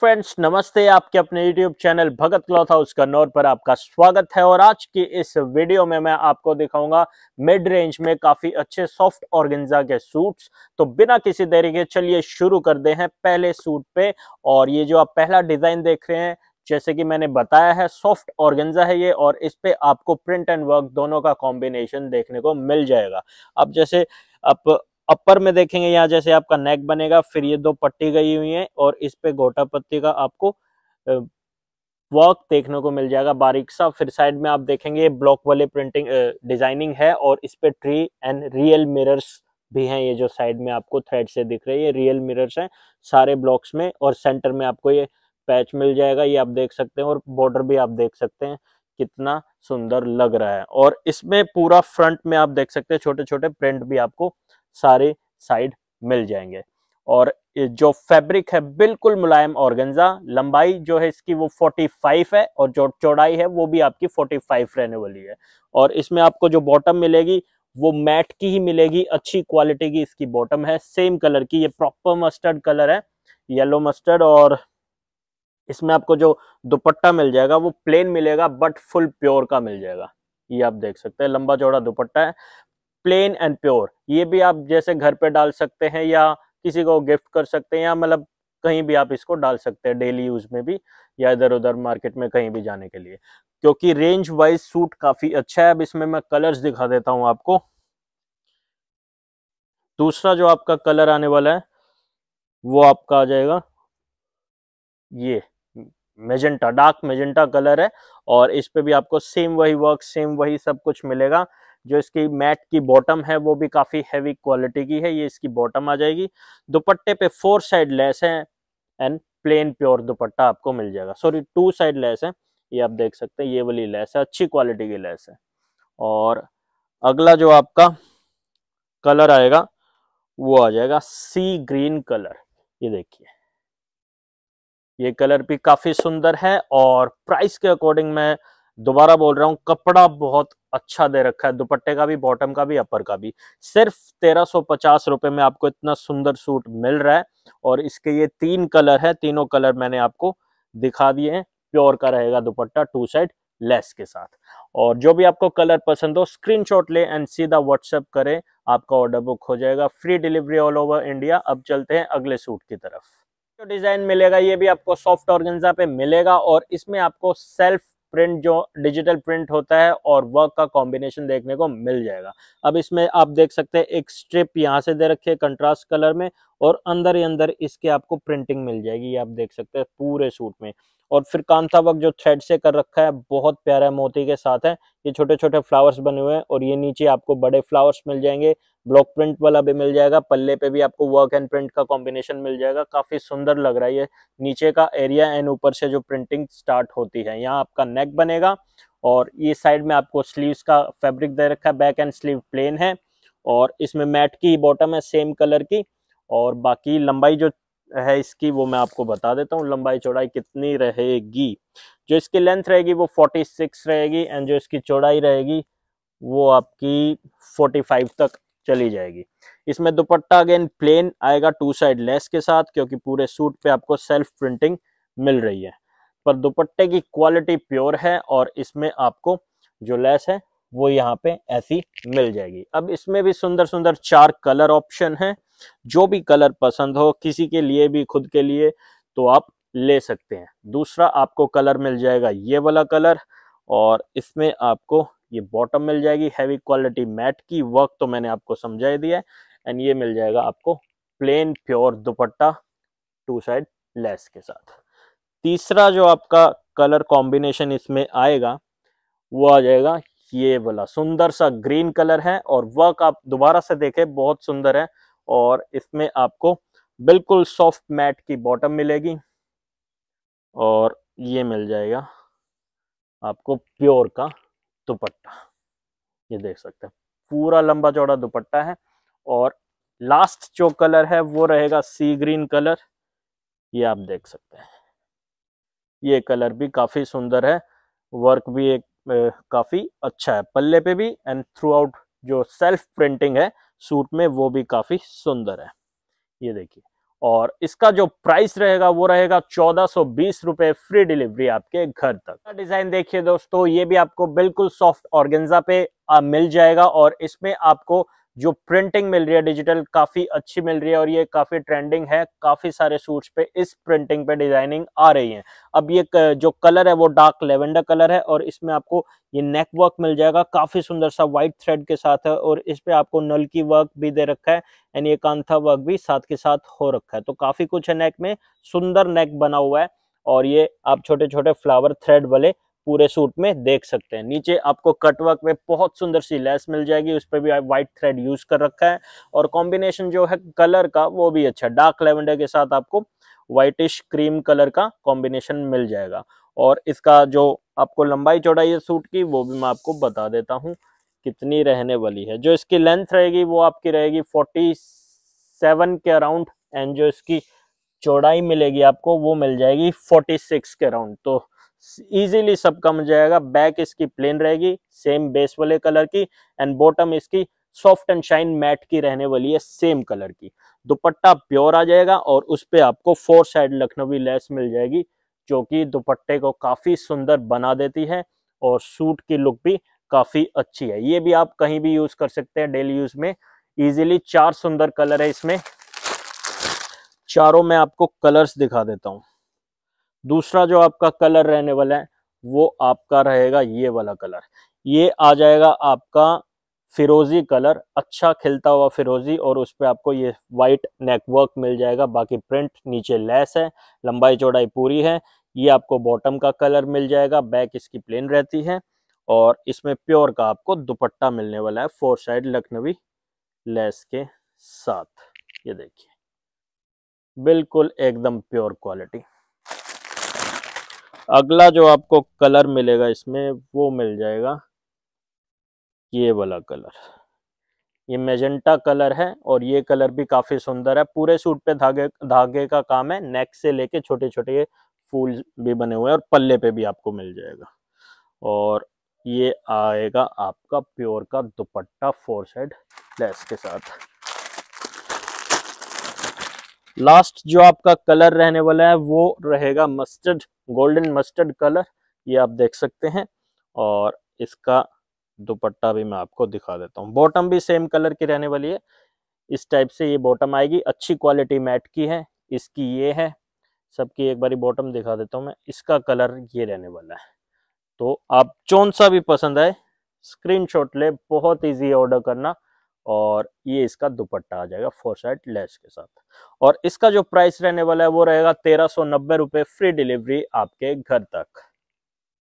friends नमस्ते आपके अपने YouTube channel Bhagat cloth house Kannaur पर आपका स्वागत है और आज की इस वीडियो में मैं आपको दिखाऊंगा मिड रेंज में काफी अच्छे सॉफ्ट ऑर्गेंजा के सूट्स तो बिना किसी देरी के चलिए शुरू कर दे हैं पहले सूट पे और ये जो आप पहला डिजाइन देख रहे हैं जैसे कि मैंने बताया है सॉफ्ट ऑर्गेंजा है ये और इस पे आपको प्रिंट एंड वर्क दोनों का कॉम्बिनेशन देखने को मिल जाएगा अब जैसे आप अपर में देखेंगे यहाँ जैसे आपका नेक बनेगा फिर ये दो पट्टी गई हुई है और इस पे गोटा पत्ती का आपको वर्क देखने को मिल जाएगा बारीक सा फिर साइड में आप देखेंगे ब्लॉक वाले प्रिंटिंग डिजाइनिंग है और इस पे ट्री एंड रियल मिरर्स भी हैं ये जो साइड में आपको थ्रेड से दिख रही है रियल मिरर्स हैं सारे ब्लॉक्स में और सेंटर में आपको ये पैच मिल जाएगा ये आप देख सकते हैं और बॉर्डर भी आप देख सकते हैं कितना सुंदर लग रहा है और इसमें पूरा फ्रंट में आप देख सकते हैं छोटे छोटे प्रिंट भी आपको सारे साइड मिल जाएंगे और जो फैब्रिक है बिल्कुल मुलायम ऑर्गेंजा लंबाई जो है इसकी वो 45 है और जो चौड़ाई है वो भी आपकी 45 रहने वाली है और इसमें आपको जो बॉटम मिलेगी वो मैट की ही मिलेगी अच्छी क्वालिटी की इसकी बॉटम है सेम कलर की ये प्रॉपर मस्टर्ड कलर है येलो मस्टर्ड और इसमें आपको जो दुपट्टा मिल जाएगा वो प्लेन मिलेगा बट फुल प्योर का मिल जाएगा ये आप देख सकते हैं लंबा चौड़ा दुपट्टा है प्लेन एंड प्योर ये भी आप जैसे घर पे डाल सकते हैं या किसी को गिफ्ट कर सकते हैं या मतलब कहीं भी आप इसको डाल सकते हैं डेली यूज में भी या इधर उधर मार्केट में कहीं भी जाने के लिए क्योंकि रेंज वाइज सूट काफी अच्छा है अब इसमें मैं कलर्स दिखा देता हूं आपको दूसरा जो आपका कलर आने वाला है वो आपका आ जाएगा ये मेजेंटा डार्क मेजेंटा कलर है और इस पे भी आपको सेम वही वर्क सेम वही सब कुछ मिलेगा जो इसकी मैट की बॉटम है वो भी काफ़ी हैवी क्वालिटी की है ये इसकी बॉटम आ जाएगी दुपट्टे पे फोर साइड लेस है एंड प्लेन प्योर दुपट्टा आपको मिल जाएगा सॉरी टू साइड लेस है ये आप देख सकते हैं ये वाली लेस है अच्छी क्वालिटी की लेस है और अगला जो आपका कलर आएगा वो आ जाएगा सी ग्रीन कलर ये देखिए ये कलर भी काफ़ी सुंदर है और प्राइस के अकॉर्डिंग मैं दोबारा बोल रहा हूँ कपड़ा बहुत अच्छा दे रखा है दुपट्टे का भी बॉटम का भी अपर का भी सिर्फ तेरह सौ पचास रुपए में आपको इतना सुंदर सूट मिल रहा है और इसके ये तीन कलर है तीनों कलर मैंने आपको दिखा दिए हैं प्योर का रहेगा दुपट्टा टू साइड लेस के साथ और जो भी आपको कलर पसंद हो स्क्रीनशॉट ले एंड सीधा व्हाट्सएप करें आपका ऑर्डर बुक हो जाएगा free delivery all over India अब चलते हैं अगले सूट की तरफ जो डिजाइन मिलेगा ये भी आपको सॉफ्ट ऑर्गेंजा पे मिलेगा और इसमें आपको सेल्फ प्रिंट जो डिजिटल प्रिंट होता है और वर्क का कॉम्बिनेशन देखने को मिल जाएगा अब इसमें आप देख सकते हैं एक स्ट्रिप यहाँ से दे रखी है कंट्रास्ट कलर में और अंदर ही अंदर इसके आपको प्रिंटिंग मिल जाएगी ये आप देख सकते हैं पूरे सूट में और फिर कांथा वर्क जो थ्रेड से कर रखा है बहुत प्यारा है मोती के साथ है ये छोटे छोटे फ्लावर्स बने हुए हैं और ये नीचे आपको बड़े फ्लावर्स मिल जाएंगे ब्लॉक प्रिंट वाला भी मिल जाएगा पल्ले पे भी आपको वर्क एंड प्रिंट का कॉम्बिनेशन मिल जाएगा काफी सुंदर लग रहा है ये नीचे का एरिया एंड ऊपर से जो प्रिंटिंग स्टार्ट होती है यहाँ आपका नेक बनेगा और ये साइड में आपको स्लीव का फेब्रिक दे रखा है बैक एंड स्लीव प्लेन है और इसमें मैट की बॉटम है सेम कलर की और बाकी लंबाई जो है इसकी वो मैं आपको बता देता हूँ लंबाई चौड़ाई कितनी रहेगी जो इसकी लेंथ रहेगी वो 46 रहेगी एंड जो इसकी चौड़ाई रहेगी वो आपकी 45 तक चली जाएगी इसमें दुपट्टा अगेन प्लेन आएगा टू साइड लेस के साथ क्योंकि पूरे सूट पे आपको सेल्फ प्रिंटिंग मिल रही है पर दुपट्टे की क्वालिटी प्योर है और इसमें आपको जो लेस है वो यहाँ पे ऐसी मिल जाएगी अब इसमें भी सुंदर सुंदर चार कलर ऑप्शन है जो भी कलर पसंद हो किसी के लिए भी खुद के लिए तो आप ले सकते हैं दूसरा आपको कलर मिल जाएगा ये वाला कलर और इसमें आपको ये बॉटम मिल जाएगी हैवी क्वालिटी मैट की वर्क तो मैंने आपको समझा दिया है एंड ये मिल जाएगा आपको plain pure dupatta two side lace के साथ तीसरा जो आपका कलर कॉम्बिनेशन इसमें आएगा वो आ जाएगा ये वाला सुंदर सा ग्रीन कलर है और वर्क आप दोबारा से देखें बहुत सुंदर है और इसमें आपको बिल्कुल सॉफ्ट मैट की बॉटम मिलेगी और ये मिल जाएगा आपको प्योर का दुपट्टा ये देख सकते हैं पूरा लंबा चौड़ा दुपट्टा है और लास्ट जो कलर है वो रहेगा सी ग्रीन कलर ये आप देख सकते हैं ये कलर भी काफ़ी सुंदर है वर्क भी एक काफ़ी अच्छा है पल्ले पे भी एंड थ्रू आउट जो सेल्फ प्रिंटिंग है सूट में वो भी काफ़ी सुंदर है ये देखिए और इसका जो प्राइस रहेगा वो रहेगा चौदह सौ फ्री डिलीवरी आपके घर तक डिजाइन देखिए दोस्तों ये भी आपको बिल्कुल सॉफ्ट ऑर्गेन्जा पे आ, मिल जाएगा और इसमें आपको जो प्रिंटिंग मिल रही है डिजिटल काफ़ी अच्छी मिल रही है और ये काफ़ी ट्रेंडिंग है काफ़ी सारे सूट्स पे इस प्रिंटिंग पे डिज़ाइनिंग आ रही है अब ये जो कलर है वो डार्क लेवेंडर कलर है और इसमें आपको ये नेक वर्क मिल जाएगा काफ़ी सुंदर सा व्हाइट थ्रेड के साथ है और इस पे आपको नल की वर्क भी दे रखा है एंड ये कांथा वर्क भी साथ के साथ हो रखा है तो काफ़ी कुछ है नेक में सुंदर नेक बना हुआ है और ये आप छोटे छोटे फ्लावर थ्रेड वाले पूरे सूट में देख सकते हैं नीचे आपको कटवर्क में बहुत सुंदर सी लेस मिल जाएगी उस पर भी व्हाइट थ्रेड यूज कर रखा है और कॉम्बिनेशन जो है कलर का वो भी अच्छा डार्क लेवेंडर के साथ आपको व्हाइटिश क्रीम कलर का कॉम्बिनेशन मिल जाएगा और इसका जो आपको लंबाई चौड़ाई है सूट की वो भी मैं आपको बता देता हूँ कितनी रहने वाली है जो इसकी लेंथ रहेगी वो आपकी रहेगी फोर्टी सेवन के अराउंड एंड जो इसकी चौड़ाई मिलेगी आपको वो मिल जाएगी फोर्टी सिक्स के अराउंड तो इजीली सब कम जाएगा बैक इसकी प्लेन रहेगी सेम बेस वाले कलर की एंड बॉटम इसकी सॉफ्ट एंड शाइन मैट की रहने वाली है सेम कलर की दुपट्टा प्योर आ जाएगा और उस पर आपको फोर साइड लखनवी लेस मिल जाएगी जो कि दुपट्टे को काफ़ी सुंदर बना देती है और सूट की लुक भी काफ़ी अच्छी है ये भी आप कहीं भी यूज़ कर सकते हैं डेली यूज़ में इजीली चार सुंदर कलर है इसमें चारों में आपको कलर्स दिखा देता हूँ दूसरा जो आपका कलर रहने वाला है वो आपका रहेगा ये वाला कलर ये आ जाएगा आपका फिरोजी कलर अच्छा खिलता हुआ फिरोजी और उस पर आपको ये वाइट नेकवर्क मिल जाएगा बाकी प्रिंट नीचे लेस है लंबाई चौड़ाई पूरी है ये आपको बॉटम का कलर मिल जाएगा बैक इसकी प्लेन रहती है और इसमें प्योर का आपको दुपट्टा मिलने वाला है फोर साइड लखनवी लेस के साथ ये देखिए बिल्कुल एकदम प्योर क्वालिटी अगला जो आपको कलर मिलेगा इसमें वो मिल जाएगा ये वाला कलर ये मेजेंटा कलर है और ये कलर भी काफ़ी सुंदर है पूरे सूट पे धागे धागे का काम है नेक से लेके छोटे छोटे फूल भी बने हुए हैं और पल्ले पे भी आपको मिल जाएगा और ये आएगा आपका प्योर का दुपट्टा फोर साइड लेस के साथ लास्ट जो आपका कलर रहने वाला है वो रहेगा मस्टर्ड गोल्डन मस्टर्ड कलर ये आप देख सकते हैं और इसका दुपट्टा भी मैं आपको दिखा देता हूँ बॉटम भी सेम कलर की रहने वाली है इस टाइप से ये बॉटम आएगी अच्छी क्वालिटी मैट की है इसकी ये है सबकी एक बारी बॉटम दिखा देता हूँ मैं इसका कलर ये रहने वाला है तो आप कौन सा भी पसंद आए स्क्रीनशॉट ले बहुत इजी ऑर्डर करना और ये इसका दुपट्टा आ जाएगा फोर साइड लेस के साथ और इसका जो प्राइस रहने वाला है वो रहेगा तेरह सौ नब्बे रुपये फ्री डिलीवरी आपके घर तक